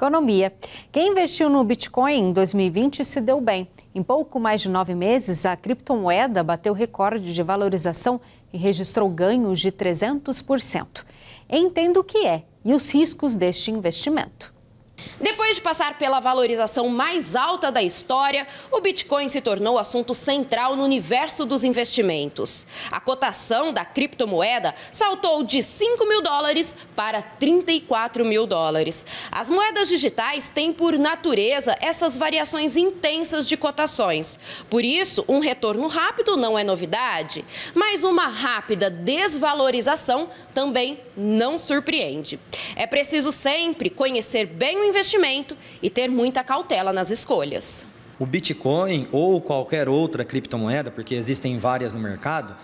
economia. Quem investiu no Bitcoin em 2020 se deu bem. Em pouco mais de nove meses, a criptomoeda bateu recorde de valorização e registrou ganhos de 300%. Entenda o que é e os riscos deste investimento. Depois de passar pela valorização mais alta da história, o Bitcoin se tornou assunto central no universo dos investimentos. A cotação da criptomoeda saltou de 5 mil dólares para 34 mil dólares. As moedas digitais têm por natureza essas variações intensas de cotações. Por isso, um retorno rápido não é novidade, mas uma rápida desvalorização também não surpreende. É preciso sempre conhecer bem o investimento e ter muita cautela nas escolhas. O Bitcoin ou qualquer outra criptomoeda, porque existem várias no mercado,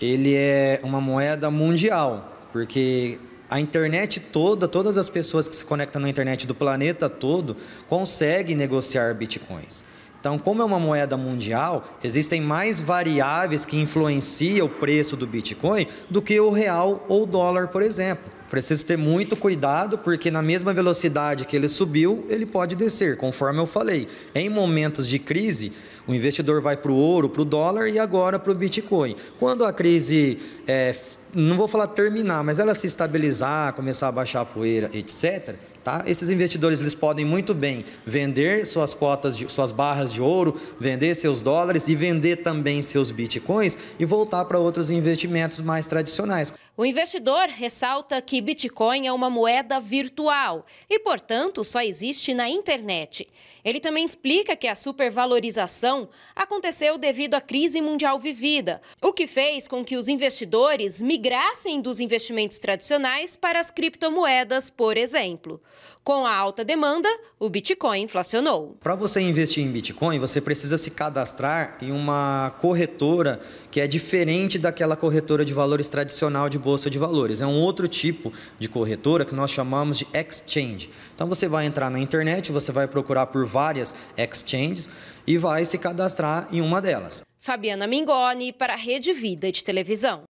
ele é uma moeda mundial, porque a internet toda, todas as pessoas que se conectam na internet do planeta todo conseguem negociar bitcoins. Então, como é uma moeda mundial, existem mais variáveis que influenciam o preço do Bitcoin do que o real ou o dólar, por exemplo. Preciso ter muito cuidado, porque na mesma velocidade que ele subiu, ele pode descer, conforme eu falei. Em momentos de crise, o investidor vai para o ouro, para o dólar e agora para o Bitcoin. Quando a crise, é, não vou falar terminar, mas ela se estabilizar, começar a baixar a poeira, etc., Tá? Esses investidores eles podem muito bem vender suas cotas, de, suas barras de ouro, vender seus dólares e vender também seus bitcoins e voltar para outros investimentos mais tradicionais. O investidor ressalta que Bitcoin é uma moeda virtual e, portanto, só existe na internet. Ele também explica que a supervalorização aconteceu devido à crise mundial vivida, o que fez com que os investidores migrassem dos investimentos tradicionais para as criptomoedas, por exemplo. Com a alta demanda, o Bitcoin inflacionou. Para você investir em Bitcoin, você precisa se cadastrar em uma corretora que é diferente daquela corretora de valores tradicional de bolsa de valores. É um outro tipo de corretora que nós chamamos de exchange. Então você vai entrar na internet, você vai procurar por várias exchanges e vai se cadastrar em uma delas. Fabiana Mingoni para a Rede Vida de Televisão.